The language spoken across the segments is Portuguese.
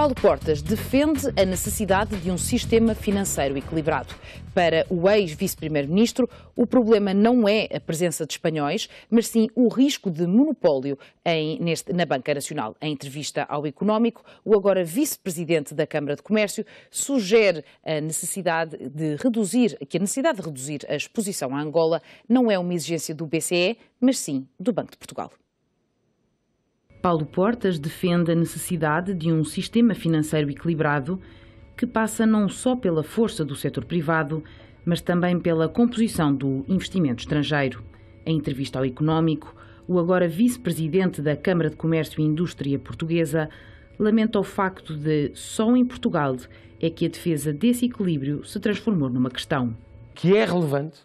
Paulo Portas defende a necessidade de um sistema financeiro equilibrado. Para o ex-vice-primeiro-ministro, o problema não é a presença de espanhóis, mas sim o risco de monopólio em, neste, na Banca Nacional. Em entrevista ao Económico, o agora vice-presidente da Câmara de Comércio sugere a necessidade de reduzir, que a necessidade de reduzir a exposição à Angola não é uma exigência do BCE, mas sim do Banco de Portugal. Paulo Portas defende a necessidade de um sistema financeiro equilibrado que passa não só pela força do setor privado, mas também pela composição do investimento estrangeiro. Em entrevista ao Económico, o agora vice-presidente da Câmara de Comércio e Indústria Portuguesa lamenta o facto de só em Portugal é que a defesa desse equilíbrio se transformou numa questão. O Que é relevante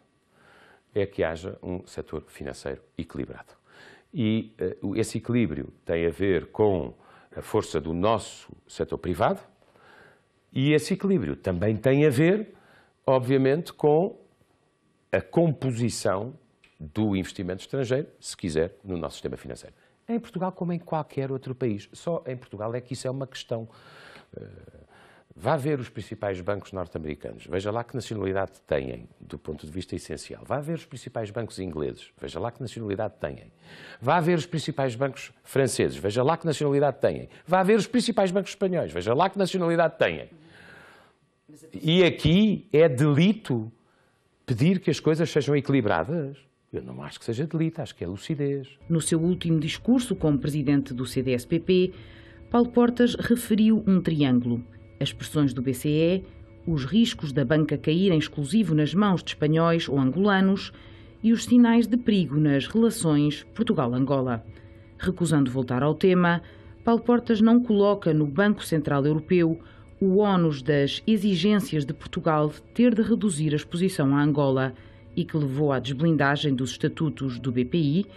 é que haja um setor financeiro equilibrado. E uh, esse equilíbrio tem a ver com a força do nosso setor privado, e esse equilíbrio também tem a ver, obviamente, com a composição do investimento estrangeiro, se quiser, no nosso sistema financeiro. Em Portugal, como em qualquer outro país, só em Portugal é que isso é uma questão. Uh, Vá ver os principais bancos norte-americanos, veja lá que nacionalidade têm, do ponto de vista essencial. Vá ver os principais bancos ingleses, veja lá que nacionalidade têm. Vá ver os principais bancos franceses, veja lá que nacionalidade têm. Vá ver os principais bancos espanhóis, veja lá que nacionalidade têm. E aqui é delito pedir que as coisas sejam equilibradas. Eu não acho que seja delito, acho que é lucidez. No seu último discurso como presidente do CDSPP, Paulo Portas referiu um triângulo as pressões do BCE, os riscos da banca caírem exclusivo nas mãos de espanhóis ou angolanos e os sinais de perigo nas relações Portugal-Angola. Recusando voltar ao tema, Paulo Portas não coloca no Banco Central Europeu o ónus das exigências de Portugal de ter de reduzir a exposição à Angola e que levou à desblindagem dos estatutos do BPI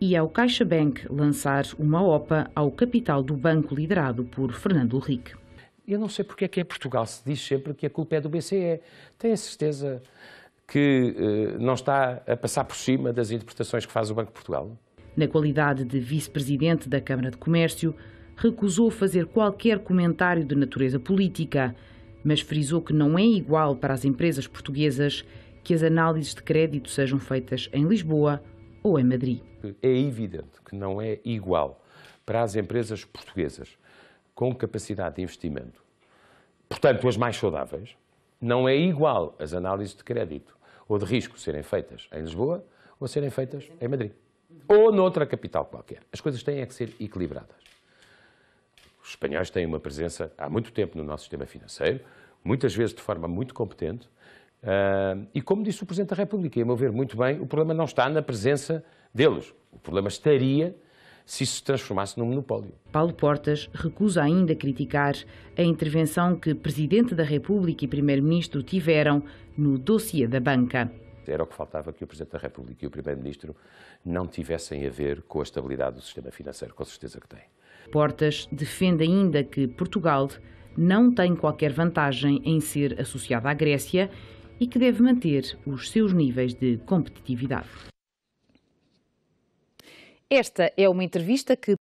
e ao CaixaBank lançar uma OPA ao capital do banco liderado por Fernando Henrique. Eu não sei porque é que em é Portugal se diz sempre que a culpa é do BCE. Tenho a certeza que eh, não está a passar por cima das interpretações que faz o Banco de Portugal? Na qualidade de vice-presidente da Câmara de Comércio, recusou fazer qualquer comentário de natureza política, mas frisou que não é igual para as empresas portuguesas que as análises de crédito sejam feitas em Lisboa ou em Madrid. É evidente que não é igual para as empresas portuguesas com capacidade de investimento, portanto as mais saudáveis, não é igual as análises de crédito ou de risco serem feitas em Lisboa ou serem feitas em Madrid ou noutra capital qualquer. As coisas têm é que ser equilibradas. Os espanhóis têm uma presença há muito tempo no nosso sistema financeiro, muitas vezes de forma muito competente, ah, e como disse o Presidente da República, e a meu ver muito bem, o problema não está na presença deles. O problema estaria se isso se transformasse num monopólio. Paulo Portas recusa ainda criticar a intervenção que Presidente da República e Primeiro-Ministro tiveram no dossiê da banca. Era o que faltava que o Presidente da República e o Primeiro-Ministro não tivessem a ver com a estabilidade do sistema financeiro, com certeza que tem. Portas defende ainda que Portugal não tem qualquer vantagem em ser associada à Grécia e que deve manter os seus níveis de competitividade. Esta é uma entrevista que